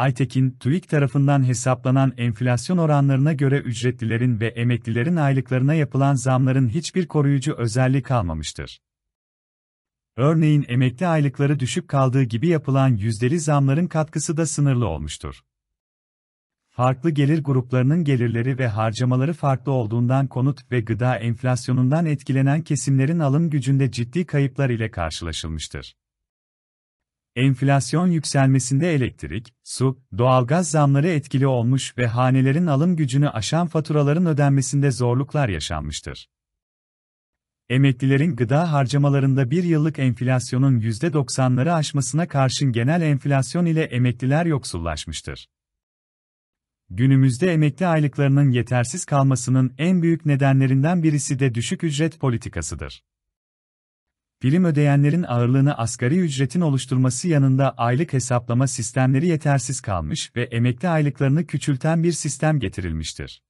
Aytekin, TÜİK tarafından hesaplanan enflasyon oranlarına göre ücretlilerin ve emeklilerin aylıklarına yapılan zamların hiçbir koruyucu özelliği kalmamıştır. Örneğin emekli aylıkları düşük kaldığı gibi yapılan yüzdeli zamların katkısı da sınırlı olmuştur. Farklı gelir gruplarının gelirleri ve harcamaları farklı olduğundan konut ve gıda enflasyonundan etkilenen kesimlerin alım gücünde ciddi kayıplar ile karşılaşılmıştır. Enflasyon yükselmesinde elektrik, su, doğalgaz zamları etkili olmuş ve hanelerin alım gücünü aşan faturaların ödenmesinde zorluklar yaşanmıştır. Emeklilerin gıda harcamalarında bir yıllık enflasyonun %90'ları aşmasına karşın genel enflasyon ile emekliler yoksullaşmıştır. Günümüzde emekli aylıklarının yetersiz kalmasının en büyük nedenlerinden birisi de düşük ücret politikasıdır. Prim ödeyenlerin ağırlığını asgari ücretin oluşturması yanında aylık hesaplama sistemleri yetersiz kalmış ve emekli aylıklarını küçülten bir sistem getirilmiştir.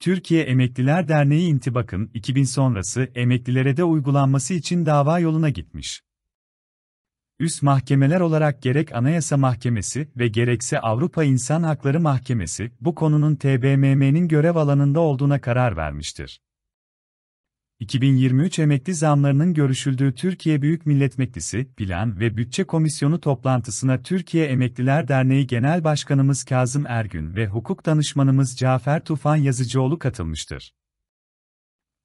Türkiye Emekliler Derneği İntibak'ın 2000 sonrası emeklilere de uygulanması için dava yoluna gitmiş. Üst mahkemeler olarak gerek Anayasa Mahkemesi ve gerekse Avrupa İnsan Hakları Mahkemesi bu konunun TBMM'nin görev alanında olduğuna karar vermiştir. 2023 emekli zamlarının görüşüldüğü Türkiye Büyük Millet Meclisi Plan ve Bütçe Komisyonu toplantısına Türkiye Emekliler Derneği Genel Başkanımız Kazım Ergün ve hukuk danışmanımız Cafer Tufan Yazıcıoğlu katılmıştır.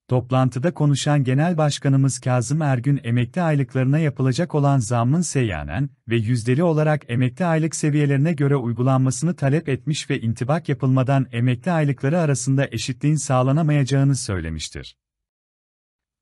Toplantıda konuşan Genel Başkanımız Kazım Ergün emekli aylıklarına yapılacak olan zammın seyyanen ve yüzdeli olarak emekli aylık seviyelerine göre uygulanmasını talep etmiş ve intibak yapılmadan emekli aylıkları arasında eşitliğin sağlanamayacağını söylemiştir.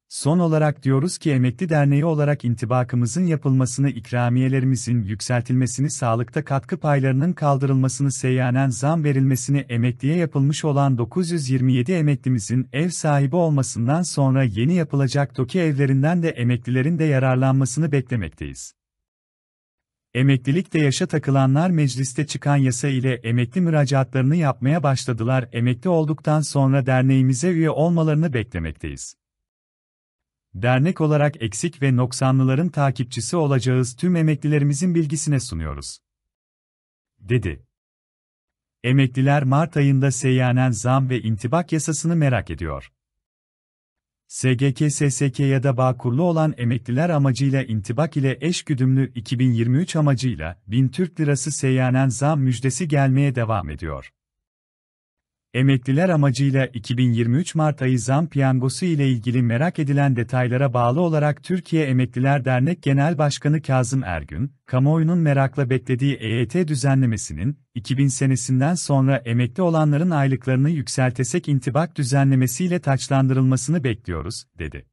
Son olarak diyoruz ki emekli derneği olarak intibakımızın yapılmasını, ikramiyelerimizin yükseltilmesini, sağlıkta katkı paylarının kaldırılmasını, seyyanen zam verilmesini, emekliye yapılmış olan 927 emeklimizin ev sahibi olmasından sonra yeni yapılacak TOKİ evlerinden de emeklilerin de yararlanmasını beklemekteyiz. Emeklilikte yaşa takılanlar mecliste çıkan yasa ile emekli müracaatlarını yapmaya başladılar. Emekli olduktan sonra derneğimize üye olmalarını beklemekteyiz dernek olarak eksik ve noksanlıların takipçisi olacağız tüm emeklilerimizin bilgisine sunuyoruz. Dedi. Emekliler Mart ayında seyyanen zam ve intibak yasasını merak ediyor. SGK, SSK ya da kurulu olan emekliler amacıyla intibak ile eş güdümlü 2023 amacıyla 1000 Türk Lirası seyyanen zam müjdesi gelmeye devam ediyor. Emekliler amacıyla 2023 Mart ayı zam piyangosu ile ilgili merak edilen detaylara bağlı olarak Türkiye Emekliler Dernek Genel Başkanı Kazım Ergün, kamuoyunun merakla beklediği EYT düzenlemesinin, 2000 senesinden sonra emekli olanların aylıklarını yükseltesek intibak düzenlemesiyle taçlandırılmasını bekliyoruz, dedi.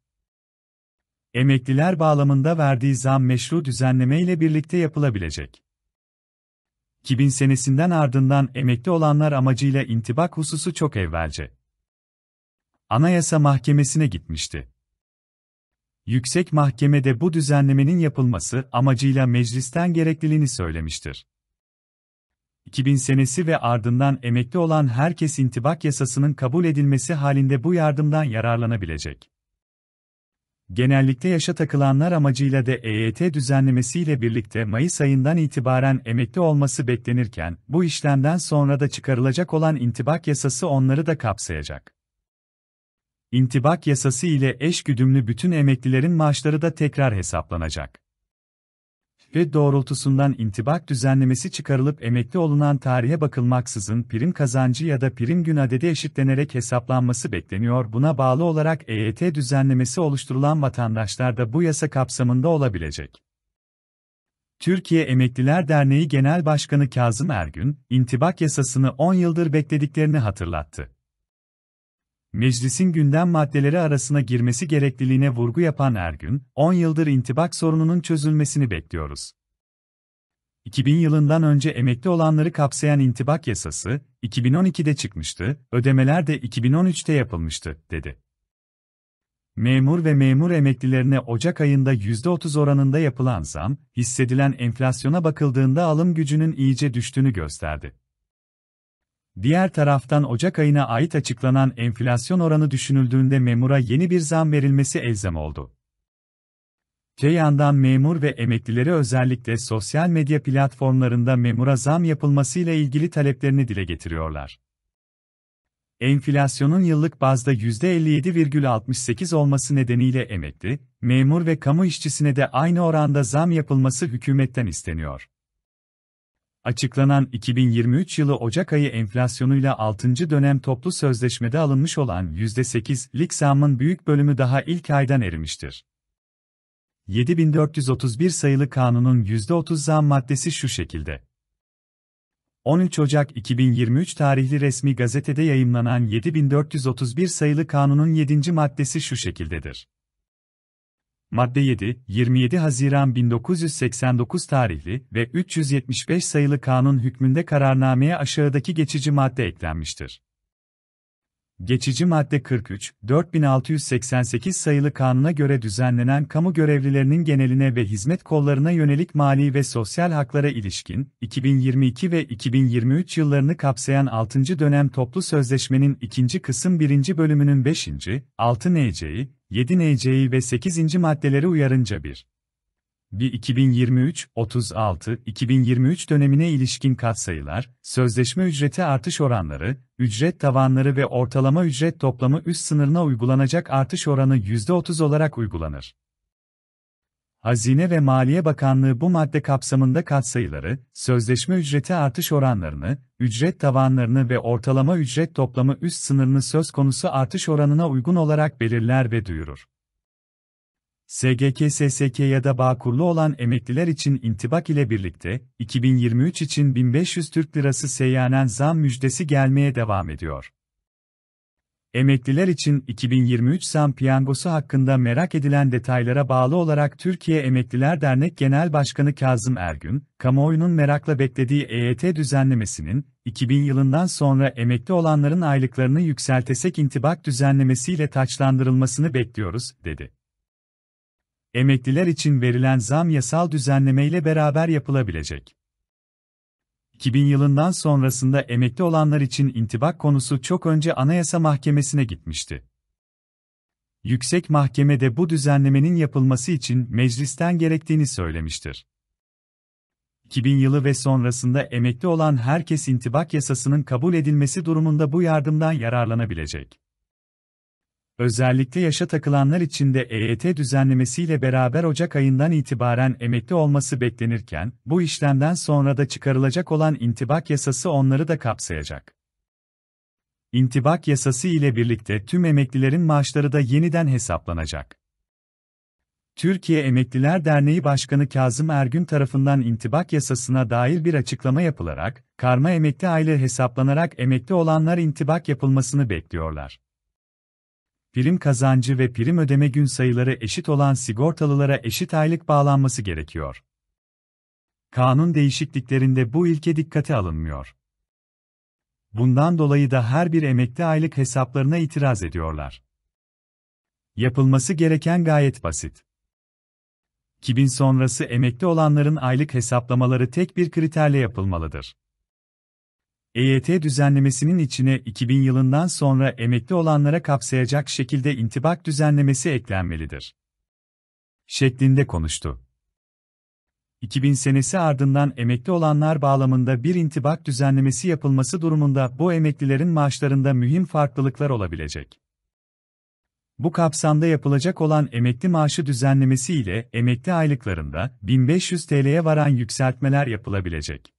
Emekliler bağlamında verdiği zam meşru düzenleme ile birlikte yapılabilecek. 2000 senesinden ardından emekli olanlar amacıyla intibak hususu çok evvelce. Anayasa Mahkemesi'ne gitmişti. Yüksek Mahkeme de bu düzenlemenin yapılması amacıyla meclisten gerekliliğini söylemiştir. 2000 senesi ve ardından emekli olan herkes intibak yasasının kabul edilmesi halinde bu yardımdan yararlanabilecek. Genellikle yaşa takılanlar amacıyla da EYT düzenlemesiyle birlikte Mayıs ayından itibaren emekli olması beklenirken, bu işlemden sonra da çıkarılacak olan intibak yasası onları da kapsayacak. İntibak yasası ile eş güdümlü bütün emeklilerin maaşları da tekrar hesaplanacak ve doğrultusundan intibak düzenlemesi çıkarılıp emekli olunan tarihe bakılmaksızın prim kazancı ya da prim gün adedi eşitlenerek hesaplanması bekleniyor. Buna bağlı olarak EYT düzenlemesi oluşturulan vatandaşlar da bu yasa kapsamında olabilecek. Türkiye Emekliler Derneği Genel Başkanı Kazım Ergün, intibak yasasını 10 yıldır beklediklerini hatırlattı meclisin gündem maddeleri arasına girmesi gerekliliğine vurgu yapan Ergün, 10 yıldır intibak sorununun çözülmesini bekliyoruz. 2000 yılından önce emekli olanları kapsayan intibak yasası, 2012'de çıkmıştı, ödemeler de 2013'te yapılmıştı, dedi. Memur ve memur emeklilerine Ocak ayında %30 oranında yapılan zam, hissedilen enflasyona bakıldığında alım gücünün iyice düştüğünü gösterdi. Diğer taraftan Ocak ayına ait açıklanan enflasyon oranı düşünüldüğünde memura yeni bir zam verilmesi elzem oldu. Te yandan memur ve emeklileri özellikle sosyal medya platformlarında memura zam yapılmasıyla ilgili taleplerini dile getiriyorlar. Enflasyonun yıllık bazda %57,68 olması nedeniyle emekli, memur ve kamu işçisine de aynı oranda zam yapılması hükümetten isteniyor. Açıklanan 2023 yılı Ocak ayı enflasyonuyla 6. dönem toplu sözleşmede alınmış olan %8'lik zamın büyük bölümü daha ilk aydan erimiştir. 7431 sayılı kanunun %30 zam maddesi şu şekilde. 13 Ocak 2023 tarihli resmi gazetede yayımlanan 7431 sayılı kanunun 7. maddesi şu şekildedir. Madde 7, 27 Haziran 1989 tarihli ve 375 sayılı kanun hükmünde kararnameye aşağıdaki geçici madde eklenmiştir. Geçici madde 43, 4688 sayılı kanuna göre düzenlenen kamu görevlilerinin geneline ve hizmet kollarına yönelik mali ve sosyal haklara ilişkin, 2022 ve 2023 yıllarını kapsayan 6. dönem toplu sözleşmenin 2. kısım 1. bölümünün 5. 6 NC'yi, 7 NC'yi ve 8. maddelere uyarınca 1. 1 2023 36 2023 dönemine ilişkin katsayılar, sözleşme ücreti artış oranları, ücret tavanları ve ortalama ücret toplamı üst sınırına uygulanacak artış oranı %30 olarak uygulanır. Hazine ve Maliye Bakanlığı bu madde kapsamında katsayıları, sözleşme ücreti artış oranlarını, ücret tavanlarını ve ortalama ücret toplamı üst sınırını söz konusu artış oranına uygun olarak belirler ve duyurur. SGK, SSK ya da Bağkurlu olan emekliler için intibak ile birlikte, 2023 için 1500 Türk Lirası seyyanen zam müjdesi gelmeye devam ediyor. Emekliler için 2023 zam piyangosu hakkında merak edilen detaylara bağlı olarak Türkiye Emekliler Dernek Genel Başkanı Kazım Ergün, kamuoyunun merakla beklediği EYT düzenlemesinin, 2000 yılından sonra emekli olanların aylıklarını yükseltesek intibak düzenlemesiyle taçlandırılmasını bekliyoruz, dedi. Emekliler için verilen zam yasal düzenlemeyle beraber yapılabilecek. 2000 yılından sonrasında emekli olanlar için intibak konusu çok önce Anayasa Mahkemesi'ne gitmişti. Yüksek Mahkeme de bu düzenlemenin yapılması için meclisten gerektiğini söylemiştir. 2000 yılı ve sonrasında emekli olan herkes intibak yasasının kabul edilmesi durumunda bu yardımdan yararlanabilecek. Özellikle yaşa takılanlar için de EYT düzenlemesiyle beraber Ocak ayından itibaren emekli olması beklenirken, bu işlemden sonra da çıkarılacak olan intibak yasası onları da kapsayacak. İntibak yasası ile birlikte tüm emeklilerin maaşları da yeniden hesaplanacak. Türkiye Emekliler Derneği Başkanı Kazım Ergün tarafından intibak yasasına dair bir açıklama yapılarak, karma emekli aylığı hesaplanarak emekli olanlar intibak yapılmasını bekliyorlar prim kazancı ve prim ödeme gün sayıları eşit olan sigortalılara eşit aylık bağlanması gerekiyor. Kanun değişikliklerinde bu ilke dikkate alınmıyor. Bundan dolayı da her bir emekli aylık hesaplarına itiraz ediyorlar. Yapılması gereken gayet basit. 2000 sonrası emekli olanların aylık hesaplamaları tek bir kriterle yapılmalıdır. EYT düzenlemesinin içine 2000 yılından sonra emekli olanlara kapsayacak şekilde intibak düzenlemesi eklenmelidir. Şeklinde konuştu. 2000 senesi ardından emekli olanlar bağlamında bir intibak düzenlemesi yapılması durumunda bu emeklilerin maaşlarında mühim farklılıklar olabilecek. Bu kapsamda yapılacak olan emekli maaşı düzenlemesi ile emekli aylıklarında 1500 TL'ye varan yükseltmeler yapılabilecek.